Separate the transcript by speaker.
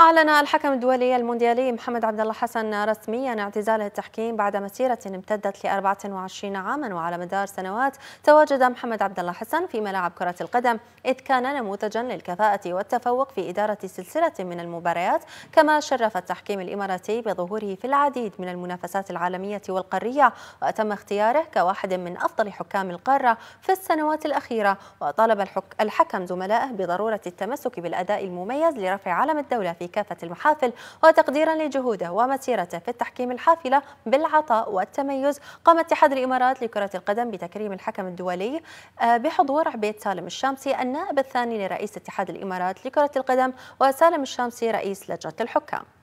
Speaker 1: أعلن الحكم الدولي المونديالي محمد عبد الله حسن رسميا اعتزال التحكيم بعد مسيرة امتدت ل 24 عاما وعلى مدار سنوات تواجد محمد عبد الله حسن في ملاعب كرة القدم إذ كان نموذجا للكفاءة والتفوق في إدارة سلسلة من المباريات كما شرف التحكيم الإماراتي بظهوره في العديد من المنافسات العالمية والقارية وتم اختياره كواحد من أفضل حكام القارة في السنوات الأخيرة وطالب الحكم زملائه بضرورة التمسك بالأداء المميز لرفع علم الدولة في في كافة المحافل وتقديرا لجهوده ومسيرته في التحكيم الحافلة بالعطاء والتميز قام اتحاد الإمارات لكرة القدم بتكريم الحكم الدولي آه، بحضور عبيد سالم الشامسي النائب الثاني لرئيس اتحاد الإمارات لكرة القدم وسالم الشامسي رئيس لجنة الحكام